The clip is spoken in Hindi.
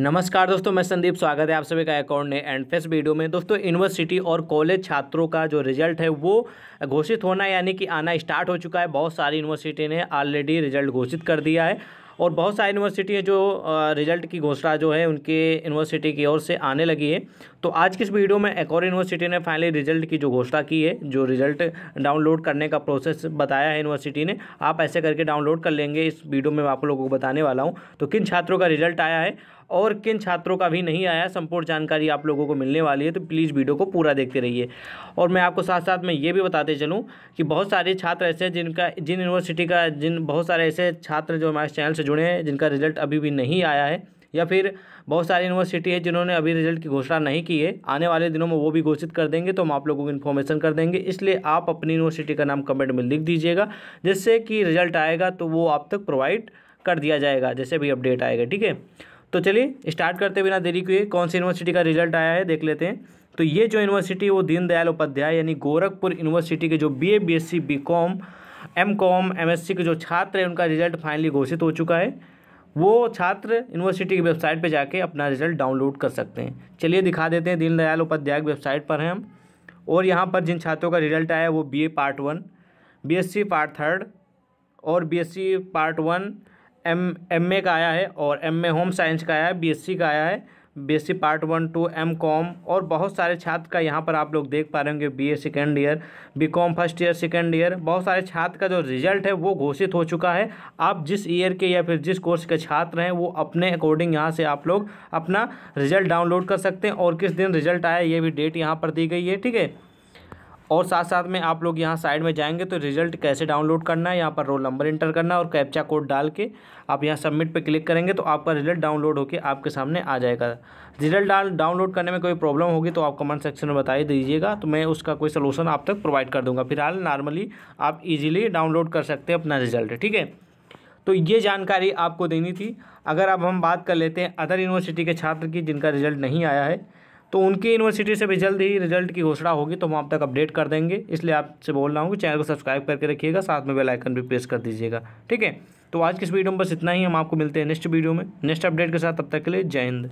नमस्कार दोस्तों मैं संदीप स्वागत है आप सभी का अकाउंट ने एंड फेस वीडियो में दोस्तों यूनिवर्सिटी और कॉलेज छात्रों का जो रिजल्ट है वो घोषित होना यानी कि आना स्टार्ट हो चुका है बहुत सारी यूनिवर्सिटी ने ऑलरेडी रिजल्ट घोषित कर दिया है और बहुत सारी यूनिवर्सिटी है जो रिजल्ट की घोषणा जो है उनके यूनिवर्सिटी की ओर से आने लगी है तो आज की इस वीडियो में एक और यूनिवर्सिटी ने फाइनली रिजल्ट की जो घोषणा की है जो रिजल्ट डाउनलोड करने का प्रोसेस बताया है यूनिवर्सिटी ने आप ऐसे करके डाउनलोड कर लेंगे इस वीडियो में मैं आप लोगों को बताने वाला हूँ तो किन छात्रों का रिजल्ट आया है और किन छात्रों का भी नहीं आया संपूर्ण जानकारी आप लोगों को मिलने वाली है तो प्लीज़ वीडियो को पूरा देखते रहिए और मैं आपको साथ साथ में ये भी बताते चलूँ कि बहुत सारे छात्र ऐसे हैं जिनका जिन यूनिवर्सिटी का जिन बहुत सारे ऐसे छात्र जो हमारे चैनल से जुड़े हैं जिनका रिजल्ट अभी भी नहीं आया है या फिर बहुत सारी यूनिवर्सिटी है जिन्होंने अभी रिजल्ट की घोषणा नहीं की है आने वाले दिनों में वो भी घोषित कर देंगे तो हम आप लोगों को इन्फॉर्मेशन कर देंगे इसलिए आप अपनी यूनिवर्सिटी का नाम कमेंट में लिख दीजिएगा जिससे कि रिजल्ट आएगा तो वो आप तक प्रोवाइड कर दिया जाएगा जैसे भी अपडेट आएगा ठीक है तो चलिए स्टार्ट करते बिना देरी किए कौन सी यूनिवर्सिटी का रिजल्ट आया है देख लेते हैं तो ये जो यूनिवर्सिटी वो दीनदयाल उपाध्याय यानी गोरखपुर यूनिवर्सिटी के जो B A B S C B com M com M S C के जो छात्र हैं उनका रिजल्ट फाइनली घोषित हो चुका है वो छात्र यूनिवर्सिटी की वेबसाइट पर जाके अपना रिजल्ट डाउनलोड कर सकते हैं चलिए दिखा देते हैं दीनदयाल उपाध्याय की वेबसाइट पर हैं हम और यहाँ पर जिन छात्रों का रिजल्ट आया वो B A part one B S C part third और B S C part one M M A का आया है और एम ए होम साइंस का आया है बीएससी का आया है BSc part one two M com और बहुत सारे छात्र का यहाँ पर आप लोग देख पा रहे होंगे B A second year B com first year second year बहुत सारे छात्र का जो रिजल्ट है वो घोषित हो चुका है आप जिस ईयर के या फिर जिस कोर्स के छात्र हैं वो अपने अकॉर्डिंग यहाँ से आप लोग अपना रिजल्ट डाउनलोड कर सकते हैं और किस दिन रिजल्ट आया ये भी डेट यहाँ पर दी गई है ठीक है और साथ साथ में आप लोग यहाँ साइड में जाएंगे तो रिजल्ट कैसे डाउनलोड करना है यहाँ पर रोल नंबर इंटर करना है और कैप्चा कोड डाल के आप यहाँ सबमिट पे क्लिक करेंगे तो आपका रिजल्ट डाउनलोड होकर आपके सामने आ जाएगा रिजल्ट डाल डाउनलोड करने में कोई प्रॉब्लम होगी तो आप कमेंट सेक्शन में बता दीजिएगा तो मैं उसका कोई सलूशन आप तक प्रोवाइड कर दूँगा फिलहाल नॉर्मली आप ईजिली डाउनलोड कर सकते हैं अपना रिजल्ट ठीक है तो ये जानकारी आपको देनी थी अगर अब हम बात कर लेते हैं अदर यूनिवर्सिटी के छात्र की जिनका रिजल्ट नहीं आया है तो उनकी यूनिवर्सिटी से भी जल्द ही रिजल्ट की घोषणा होगी तो हम आप तक अपडेट कर देंगे इसलिए आपसे बोल रहा हूँ कि चैनल को सब्सक्राइब करके रखिएगा साथ में बेल आइकन भी प्रेस कर दीजिएगा ठीक है तो आज की इस वीडियो में बस इतना ही हम आपको मिलते हैं नेक्स्ट वीडियो में नेक्स्ट अपडेट के साथ तब तक के लिए जय हिंद